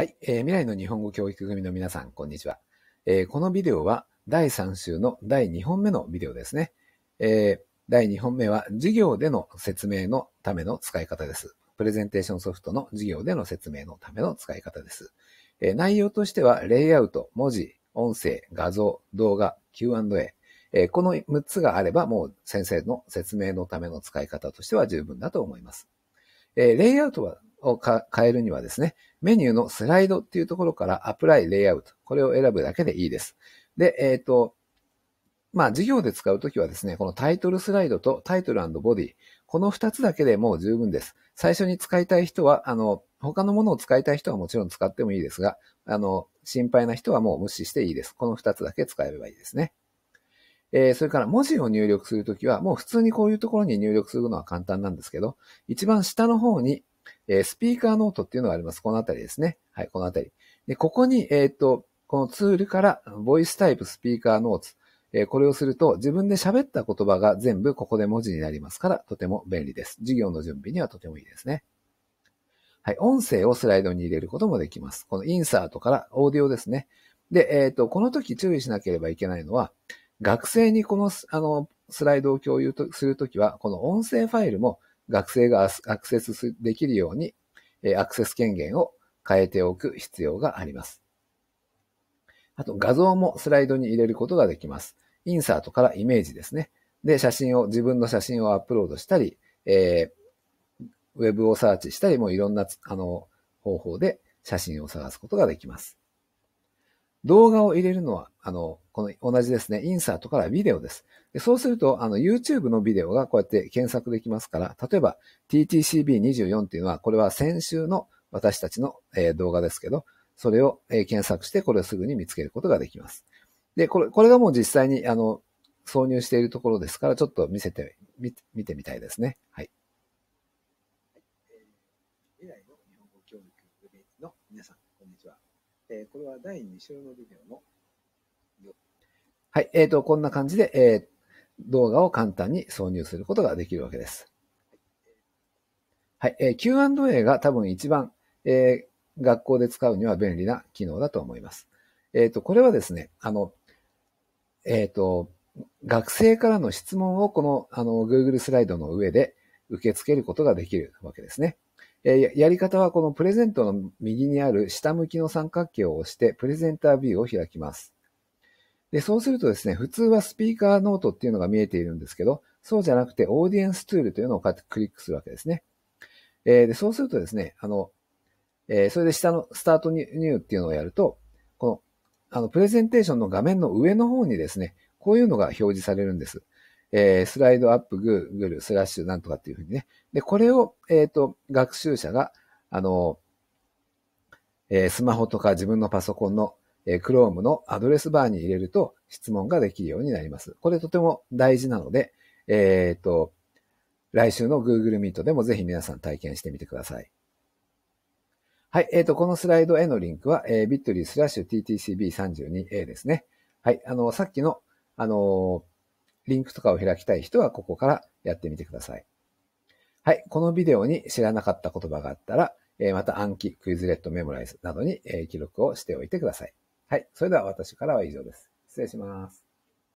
はい、えー、未来の日本語教育組の皆さん、こんにちは。えー、このビデオは第3週の第2本目のビデオですね。えー、第2本目は授業での説明のための使い方です。プレゼンテーションソフトの授業での説明のための使い方です。えー、内容としては、レイアウト、文字、音声、画像、動画、Q&A、えー、この6つがあれば、もう先生の説明のための使い方としては十分だと思います。えー、レイアウトはを変えるにはですね、メニューのスライドっていうところからアプライ、レイアウト。これを選ぶだけでいいです。で、えっ、ー、と、まあ、授業で使うときはですね、このタイトルスライドとタイトルボディ、この2つだけでもう十分です。最初に使いたい人は、あの、他のものを使いたい人はもちろん使ってもいいですが、あの、心配な人はもう無視していいです。この2つだけ使えればいいですね。えー、それから文字を入力するときは、もう普通にこういうところに入力するのは簡単なんですけど、一番下の方にえスピーカーノートっていうのがあります。このあたりですね。はい、このあたり。で、ここに、えっ、と、このツールから、ボイスタイプスピーカーノーツ、えー、これをすると、自分で喋った言葉が全部ここで文字になりますから、とても便利です。授業の準備にはとてもいいですね。はい、音声をスライドに入れることもできます。このインサートから、オーディオですね。で、えっ、と、この時注意しなければいけないのは、学生にこの、あの、スライドを共有するときは、この音声ファイルも学生がアクセスできるように、アクセス権限を変えておく必要があります。あと、画像もスライドに入れることができます。インサートからイメージですね。で、写真を、自分の写真をアップロードしたり、えー、ウェブをサーチしたり、もういろんな、あの、方法で写真を探すことができます。動画を入れるのは、あの、この同じですね、インサートからビデオです。でそうすると、あの、YouTube のビデオがこうやって検索できますから、例えば TTCB24 っていうのは、これは先週の私たちの、え動画ですけど、それを、え検索して、これをすぐに見つけることができます。で、これ、これがもう実際に、あの、挿入しているところですから、ちょっと見せて、見見てみたいですね。はい。未来の日本語教育の皆さんえー、これは第2章のビデオのはい、えっ、ー、と、こんな感じで、えー、動画を簡単に挿入することができるわけです。はい、えー、Q&A が多分一番、えー、学校で使うには便利な機能だと思います。えっ、ー、と、これはですね、あの、えっ、ー、と、学生からの質問をこの、あの、Google スライドの上で受け付けることができるわけですね。えやり方はこのプレゼントの右にある下向きの三角形を押して、プレゼンタービューを開きます。で、そうするとですね、普通はスピーカーノートっていうのが見えているんですけど、そうじゃなくてオーディエンスツールというのをクリックするわけですね。えでそうするとですね、あの、えそれで下のスタートニューっていうのをやると、この、あの、プレゼンテーションの画面の上の方にですね、こういうのが表示されるんです。えー、スライドアップグーグルスラッシュなんとかっていうふうにね。で、これを、えっ、ー、と、学習者が、あの、えー、スマホとか自分のパソコンの、えー、クロームのアドレスバーに入れると質問ができるようになります。これとても大事なので、えっ、ー、と、来週の Google Meet でもぜひ皆さん体験してみてください。はい。えっ、ー、と、このスライドへのリンクは、えー、bit.ly スラッシュ ttcb32a ですね。はい。あの、さっきの、あのーリンクとかを開きたい人はここからやってみてください。はい。このビデオに知らなかった言葉があったら、えまた暗記、クイズレット、メモライズなどに、え記録をしておいてください。はい。それでは私からは以上です。失礼します。